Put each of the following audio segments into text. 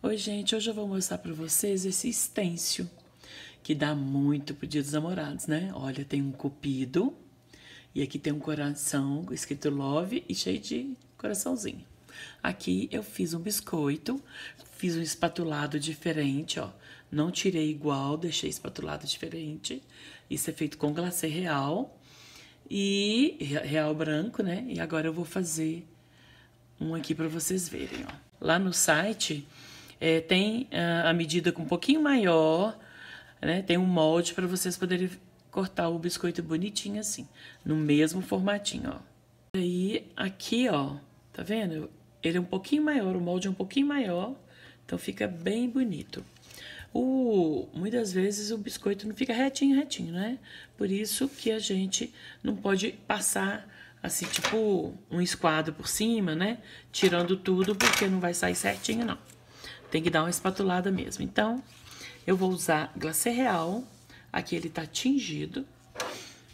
Oi, gente, hoje eu vou mostrar para vocês esse estêncil que dá muito pro Dia dos Namorados, né? Olha, tem um cupido e aqui tem um coração escrito love e cheio de coraçãozinho. Aqui eu fiz um biscoito, fiz um espatulado diferente, ó. Não tirei igual, deixei espatulado diferente. Isso é feito com glacê real e real branco, né? E agora eu vou fazer um aqui para vocês verem, ó. Lá no site é, tem ah, a, medida medida um pouquinho maior, né? Tem um molde para vocês poderem cortar o biscoito bonitinho assim, no mesmo formatinho, ó. Aí aqui, ó, tá vendo? Ele é um pouquinho maior, o molde é um pouquinho maior, então fica bem bonito. O, muitas vezes o biscoito não fica retinho, retinho, né? Por isso que a gente não pode passar assim, tipo um esquadro por cima, né? Tirando tudo, porque não vai sair certinho, não. Tem que dar uma espatulada mesmo. Então, eu vou usar glacê real. Aqui ele tá tingido,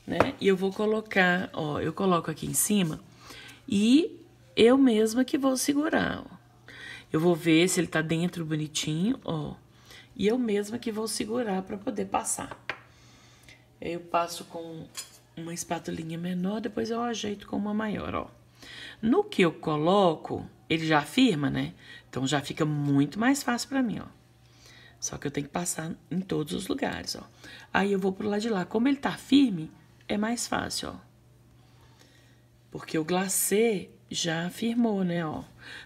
né? E eu vou colocar, ó, eu coloco aqui em cima e eu mesma que vou segurar, ó. Eu vou ver se ele tá dentro bonitinho, ó. E eu mesma que vou segurar para poder passar. Eu passo com uma espatulinha menor, depois eu ajeito com uma maior, ó. No que eu coloco, ele já afirma, né? Então já fica muito mais fácil para mim, ó. Só que eu tenho que passar em todos os lugares, ó. Aí eu vou pro lado de lá. Como ele tá firme, é mais fácil, ó. Porque o glacê já afirmou, né, ó.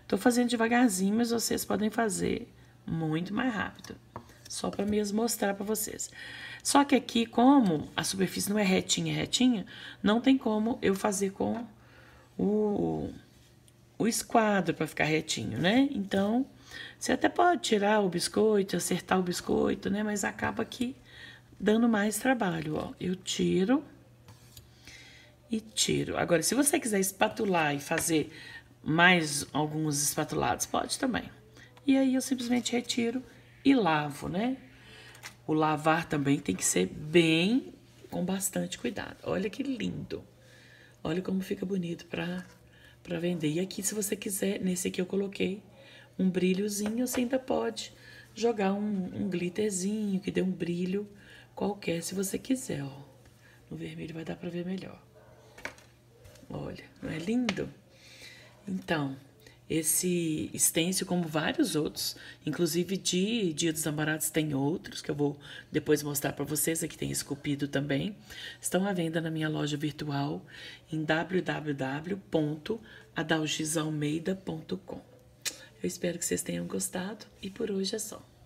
Tô fazendo devagarzinho, mas vocês podem fazer muito mais rápido. Só para mesmo mostrar para vocês. Só que aqui, como a superfície não é retinha, é retinha, não tem como eu fazer com o, o esquadro para ficar retinho, né? Então, você até pode tirar o biscoito, acertar o biscoito, né? Mas acaba aqui dando mais trabalho, ó. Eu tiro e tiro. Agora, se você quiser espatular e fazer mais alguns espatulados, pode também. E aí, eu simplesmente retiro e lavo, né? O lavar também tem que ser bem, com bastante cuidado. Olha que lindo! Olha como fica bonito para vender. E aqui, se você quiser, nesse aqui eu coloquei um brilhozinho, você ainda pode jogar um, um glitterzinho que dê um brilho qualquer, se você quiser, ó. No vermelho vai dar para ver melhor. Olha, não é lindo? Então, esse stencil, como vários outros, inclusive de Dia dos Namorados tem outros que eu vou depois mostrar para vocês, aqui tem esculpido também, estão à venda na minha loja virtual em www.adalgisalmeida.com. Eu espero que vocês tenham gostado e por hoje é só.